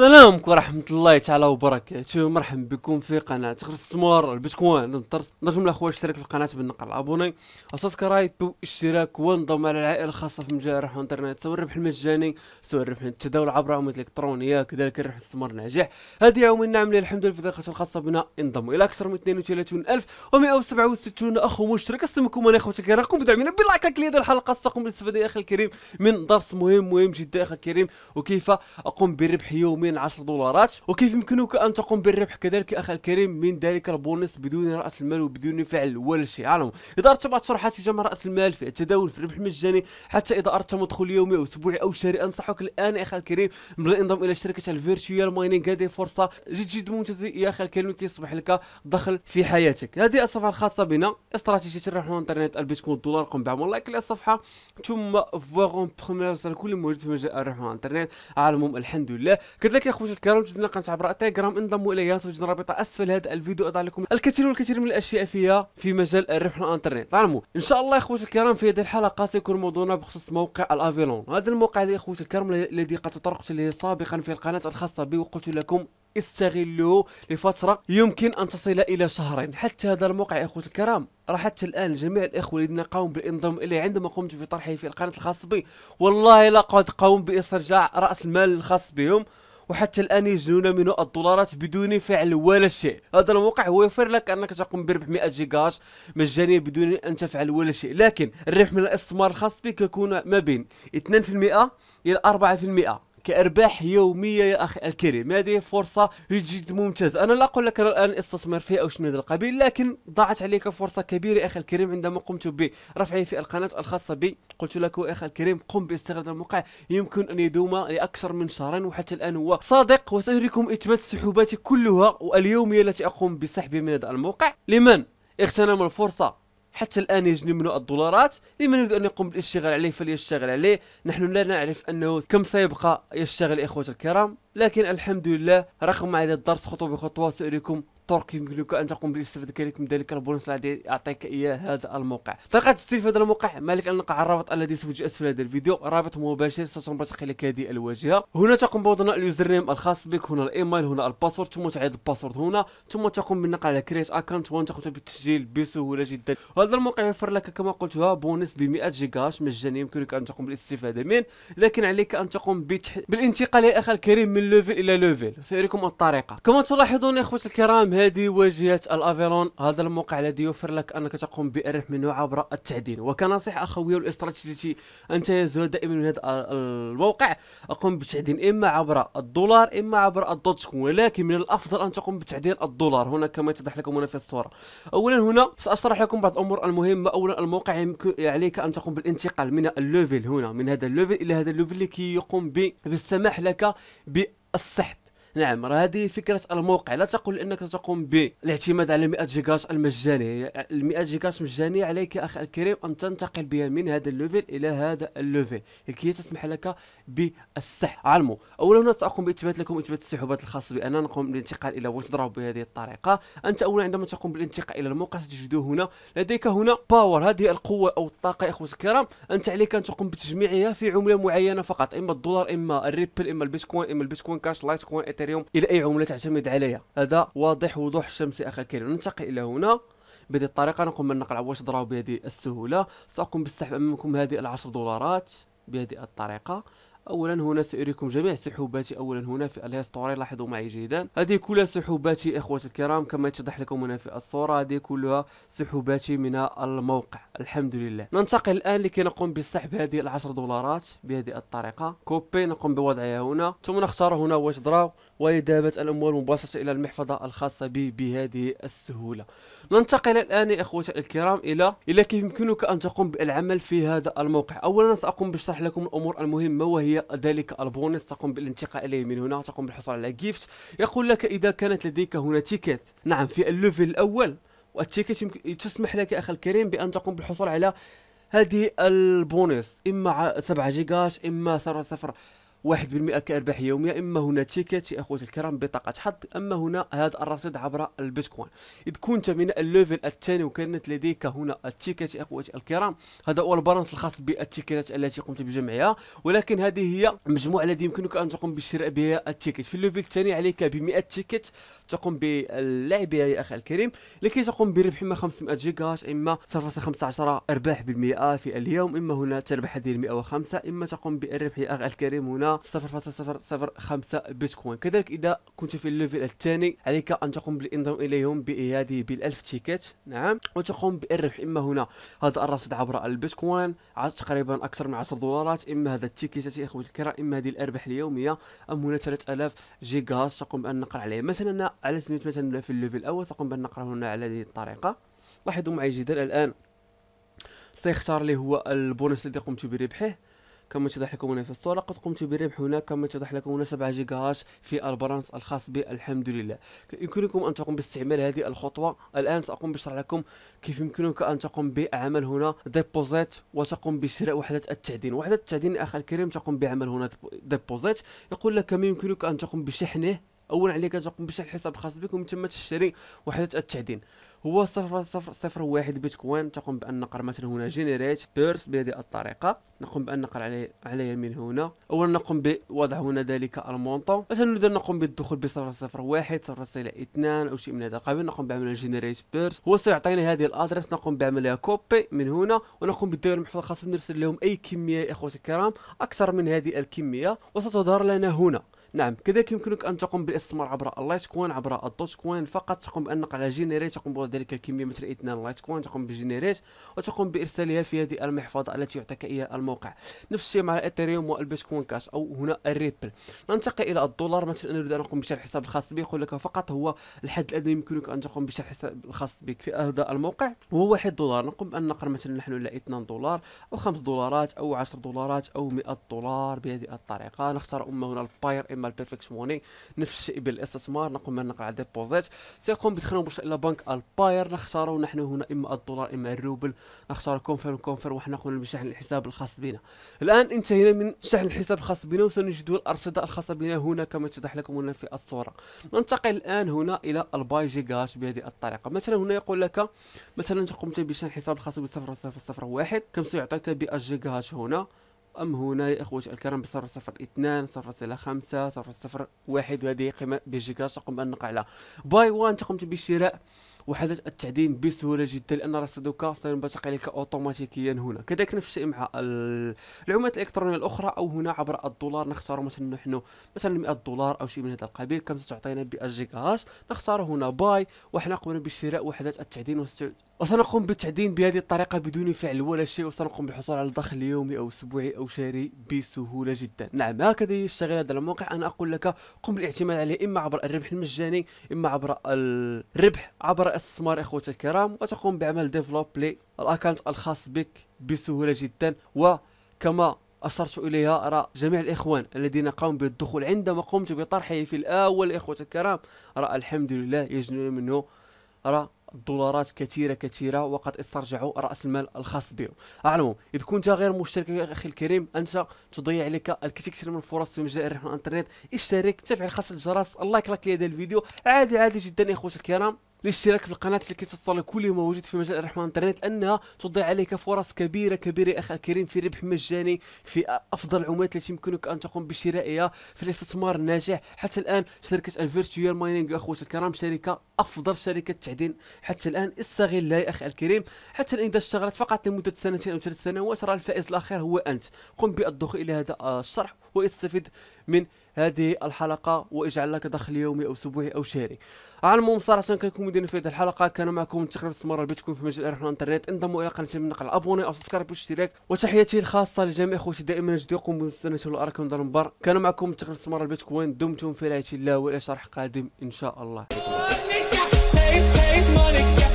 السلام عليكم ورحمة الله تعالى وبركاته مرحبا بكم في قناة غرسمور البيتكوين نرجو من الاخوة اشترك في القناة بالنقر الابوني وسبسكرايب واشتراك وانضم على العائلة الخاصة في مجال الربح الانترنت سواء الربح المجاني سواء الربح التداول عبر عملة الالكترونية كذلك الربح الاستثمار الناجح هذه يومي نعمل الحمد لله في الدقيقة الخاصة بنا انضم الى اكثر من 32167 اخ مشترك اسمكم انا اخوتي كراكم بدعمنا باللايك لهذه الحلقة ستقوم بالاستفادة يا اخي الكريم من درس مهم مهم جدا يا اخي الكريم وكيف اقوم بربح يومي من 10 دولارات وكيف يمكنك أن تقوم بالربح كذلك أخي الكريم من ذلك البونص بدون رأس المال وبدون فعل ولا شيء اعلموا إذا ارتفعت صراحه جمع رأس المال في التداول في الربح المجاني حتى إذا أردت مدخول يومي أو أسبوعي أو شهري أنصحك الآن أخي الكريم بالانضمام إلى شركة الفيرتشوال مايننج هذه فرصة جد جد ممتازة يا أخي الكريم كي يصبح لك دخل في حياتك هذه الصفحة الخاصة بنا استراتيجية الربح الانترنت البيتكوين والدولار قم بعمل لايك للصفحة ثم فوغون بخمير كل موجود في مجال الربح الانترنت عالمهم الحمد لله كذلك كذلك يا خوتي الكرام جدنا قناه عبر تيليجرام انضموا اليها توجد رابطه اسفل هذا الفيديو اضع لكم الكثير والكثير من الاشياء فيها في مجال الربح الانترنت تعلموا ان شاء الله يا خوتي الكرام في هذه الحلقه سيكون موضوعنا بخصوص موقع الافيلون هذا الموقع يا خوتي الكرام الذي قد تطرقت اليه سابقا في القناه الخاصه بي وقلت لكم استغلوه لفتره يمكن ان تصل الى شهرين حتى هذا الموقع يا اخوتي الكرام راه حتى الان جميع الاخوه الذين قاموا بالانضمام اليه عندما قمت بطرحه في القناه الخاصه بي والله لقد قاموا باسترجاع راس المال الخاص بهم وحتى الآن يجنون منه الدولارات بدون فعل ولا شيء هذا الموقع هو يوفر لك أنك تقوم بربح 100 جيجا مجانيا بدون أن تفعل ولا شيء لكن الربح من الاستثمار الخاص بك يكون ما بين 2% إلى 4% كارباح يوميه يا اخي الكريم هذه فرصه جد ممتازه انا لا اقول لك انا الان استثمر فيها او شنو من هذا القبيل لكن ضاعت عليك فرصه كبيره يا اخي الكريم عندما قمت برفعه في القناه الخاصه بي قلت لك يا اخي الكريم قم باستغلال الموقع يمكن ان يدوم لاكثر من شهر وحتى الان هو صادق وساريكم اثبات سحوباتي كلها واليوميه التي اقوم بسحبها من هذا الموقع لمن اغتنم الفرصه حتى الآن يجني منه الدولارات لمن يريد أن يقوم بالاشتغال عليه فليشتغل عليه نحن لا نعرف أنه كم سيبقى يشتغل إخوة الكرام لكن الحمد لله رغم هذا الدرس خطوة بخطوة سأريكم الطرق يمكنك ان تقوم بالاستفاده كذلك من ذلك البونص الذي يعطيك اياه هذا الموقع طريقه تستلف هذا الموقع مالك ان نقع الرابط الذي سوف اسفل هذا الفيديو رابط مباشر ستنبثق لك هذه الواجهه هنا تقوم بوضع اليوزر نيم الخاص بك هنا الايميل هنا الباسورد ثم تعيد الباسورد هنا ثم تقوم بالنقل على كريت اكونت وان تقوم بالتسجيل بسهوله جدا هذا الموقع يوفر لك كما قلتها بونص ب 100 جيجا مجاني يمكنك ان تقوم بالاستفاده منه لكن عليك ان تقوم بالانتقال يا اخي الكريم من ليفل الى ليفل ساريكم الطريقه كما تلاحظون يا اخوتي الكرام هذه واجهة الافيرون هذا الموقع الذي يوفر لك انك تقوم باربح منه عبر التعدين وكنصيحة اخوية والاستراتيجية انت يا دائما من هذا الموقع اقوم بتعدين اما عبر الدولار اما عبر الدوت ولكن من الافضل ان تقوم بتعدين الدولار هنا كما يتضح لكم هنا في الصورة اولا هنا ساشرح لكم بعض الامور المهمة اولا الموقع يمكن عليك ان تقوم بالانتقال من الليفل هنا من هذا الليفل الى هذا الليفل اللي يقوم بالسماح لك بالسحب نعم راه هذه فكره الموقع لا تقل انك تقوم بالاعتماد على 100 جيجاش المجانيه ال 100 جيجا مجانيه عليك اخي الكريم ان تنتقل بها من هذا الليفل الى هذا الليفل لكي تسمح لك بالصح علموا اولا ساقوم باثبات لكم اثبات السحوبات الخاص انا نقوم بالانتقال الى وتضرب بهذه الطريقه انت اولا عندما تقوم بالانتقال الى الموقع ستجده هنا لديك هنا باور هذه القوه او الطاقه يا اخوتي الكرام انت عليك ان تقوم بتجميعها في عمله معينه فقط اما الدولار اما الريبل اما البيتكوين اما البيتكوين كاش لايت كوين الايثيريوم الى اي عمله تعتمد عليها هذا واضح وضوح الشمس اخي الكريم ننتقل الى هنا بهذه الطريقه نقوم بالنقل عبر واش ضراو بهذه السهوله ساقوم بالسحب امامكم هذه العشر دولارات بهذه الطريقه اولا هنا ساريكم جميع سحوباتي اولا هنا في الهيستوري لاحظوا معي جيدا هذه كلها سحوباتي اخوتي الكرام كما يتضح لكم هنا في الصوره هذه كلها سحوباتي من الموقع الحمد لله ننتقل الان لكي نقوم بسحب هذه العشر دولارات بهذه الطريقه كوبي نقوم بوضعها هنا ثم نختار هنا واش دراو وإدابة الأموال مباشرة إلى المحفظة الخاصة به بهذه السهولة ننتقل الآن يا إخوتي الكرام إلى إلى كيف يمكنك أن تقوم بالعمل في هذا الموقع أولا سأقوم بشرح لكم الأمور المهمة وهي ذلك البونص تقوم بالانتقاء إليه من هنا تقوم بالحصول على جيفت يقول لك إذا كانت لديك هنا تيكت نعم في الليفل الأول والتيكت تسمح لك أخي الكريم بأن تقوم بالحصول على هذه البونص اما 7 جيجاش اما 0 صفر واحد بالمئة كأرباح يومية إما هنا تيكت يا أخوتي الكرام بطاقة حظ أما هنا هذا الرصيد عبر البيتكوين إذ كنت من الليفل الثاني وكانت لديك هنا التيكت يا أخوتي الكرام هذا هو البرنس الخاص بالتيكتات التي قمت بجمعها ولكن هذه هي المجموعة التي يمكنك أن تقوم بشراء بها التيكت في الليفل الثاني عليك ب 100 تيكت تقوم باللعب بها يا أخي الكريم لكي تقوم بربح إما 500 جيجا إما 0.15 أرباح بالمئة في اليوم إما هنا تربح هذه 105 إما تقوم بالربح يا أخي الكريم هنا 0.005 بيتكوين كذلك اذا كنت في الليفل الثاني عليك ان تقوم بالانضمام اليهم بإياده بالألف تيكت نعم وتقوم بالربح اما هنا هذا الرصيد عبر البيتكوين تقريبا اكثر من 10 دولارات اما هذا التيكيتات يا اخوتي الكرام اما هذه الارباح اليوميه ام هنا 3000 جيجا تقوم بان نقرا عليه مثلا انا على سبيل مثلا في الليفل الاول تقوم بان نقرا هنا على هذه الطريقه لاحظوا معي جدا الان سيختار لي هو البونص الذي قمت بربحه كما تضح لكم هنا في الصورة قد قمت بربح هنا كما تضح لكم هنا 7 جيجا في البرانس الخاص بي الحمد لله يمكنكم أن تقوم باستعمال هذه الخطوة الآن سأقوم بشرح لكم كيف يمكنك أن تقوم بعمل هنا ديبوزيت وتقوم بشراء وحدة التعدين وحدة التعدين أخي الكريم تقوم بعمل هنا ديبوزيت يقول لك كم يمكنك أن تقوم بشحنه اولا عليك تقوم بشحن الحساب الخاص بك ومن ثم تشتري وحده التعدين هو 0.001 بيتكوين تقوم بان نقر مثلا هنا جينيريت بيرس بهذه الطريقه نقوم بان نقر عليه على يمين هنا اولا نقوم بوضع هنا ذلك المونطون مثلا نريد نقوم بالدخول ب 001 0.2 او شيء من هذا القبيل نقوم بعمل جينيريت بيرس هو سيعطيني هذه الادرس نقوم بعملها كوبي من هنا ونقوم بالدير المحفظه الخاصه نرسل لهم اي كميه يا اخوتي الكرام اكثر من هذه الكميه وستظهر لنا هنا نعم كذلك يمكنك ان تقوم بالاستثمار عبر اللايت كوين عبر الدوت كوين فقط تقوم بانك على جينيريت تقوم بذلك الكميه مثل اثنان لايت كوين تقوم بجينيريت وتقوم بارسالها في هذه المحفظه التي يعطيك اياها الموقع نفس الشيء مع الاثيريوم والبيتكوين كاش او هنا الريبل ننتقل الى الدولار مثلا نريد ان نقوم بشرح الحساب الخاص بي يقول لك فقط هو الحد الادنى يمكنك ان تقوم بشرح الحساب الخاص بك في هذا الموقع هو 1 دولار نقوم بان نقر مثلا نحن الى 2 دولار او 5 دولارات او 10 دولارات او 100 دولار بهذه الطريقه نختار اما هنا الباير بيرفكت موني نفس الشيء بالاستثمار نقوم بالنقل على ديبوزيت سيقوم بدخلهم برشا الى بنك الباير نختاروا نحن هنا اما الدولار اما الروبل نختار كونفيرم كونفيرم وحنا قمنا بشحن الحساب الخاص بنا الان انتهينا من شحن الحساب الخاص بنا وسنجد الارصده الخاصه بنا هنا كما اتضح لكم هنا في الصوره ننتقل الان هنا الى الباي جيجاش بهذه الطريقه مثلا هنا يقول لك مثلا قمت بشحن الحساب الخاص ب 0001 كم سيعطيك بالجيجاش هنا أم هنا يا إخوتي الكرام بصفر صفر اثنان صفر صلة خمسة صفر صفر واحد وهذه قيمة بلجيكاش تقوم بأن نقع باي وان تقوم بشراء وحاجة التعدين بسهولة جدا لأن رصيدك سينبثق عليك أوتوماتيكيا هنا كذلك نفس الشيء مع العملات الإلكترونية الأخرى أو هنا عبر الدولار نختار مثلا نحن مثلا 100 دولار أو شيء من هذا القبيل كم ستعطينا بالجيجاهاش نختار هنا باي وحنا قمنا بشراء وحدات التعدين وسنقوم بالتعدين بهذه الطريقة بدون فعل ولا شيء وسنقوم بالحصول على دخل يومي أو أسبوعي أو شهري بسهولة جدا نعم هكذا يشتغل هذا الموقع أنا أقول لك قم بالاعتماد عليه إما عبر الربح المجاني إما عبر الربح عبر الاستثمار إخوتي الكرام وتقوم بعمل ديفلوب للأكونت الخاص بك بسهولة جدا وكما أشرت إليها أرى جميع الإخوان الذين قاموا بالدخول عندما قمت بطرحه في الأول إخوة الكرام أرى الحمد لله يجنون منه أرى الدولارات كثيره كثيره وقد استرجعوا راس المال الخاص بهم اعلم اذا كنت غير مشترك يا اخي الكريم انت تضيع عليك الكثير من الفرص في مجال الربح الانترنت اشترك تفعل خاص الجرس اللايك لك لهذا الفيديو عادي عادي جدا اخوتي الكرام الاشتراك في القناة لكي تطلع كل يوم موجود في مجال الرحمن الانترنت لأنها تضيع عليك فرص كبيرة كبيرة يا أخي الكريم في ربح مجاني في أفضل العملات التي يمكنك أن تقوم بشرائها في الاستثمار الناجح حتى الآن شركة الفيرتشوال مايننج أخوتي الكرام شركة افضل شركه تعدين حتى الان استغلها يا اخي الكريم حتى الان اذا اشتغلت فقط لمده سنتين او ثلاث سنوات راه الفائز الاخير هو انت قم بالدخول الى هذا الشرح واستفد من هذه الحلقه واجعل لك دخل يومي او اسبوعي او شهري على المهم صراحه كنكون مدير في هذه الحلقه كان معكم تقريبا استثمار البيتكوين في مجال الارباح الانترنت انضموا الى من نقل ابوني او سبسكرايب واشتراك وتحياتي الخاصه لجميع اخوتي دائما جدد يقوم بمستنده الارقام دار المبار كان معكم تقريبا استثمار البيتكوين دمتم في رعايه الله والى شرح قادم ان شاء الله save, save money.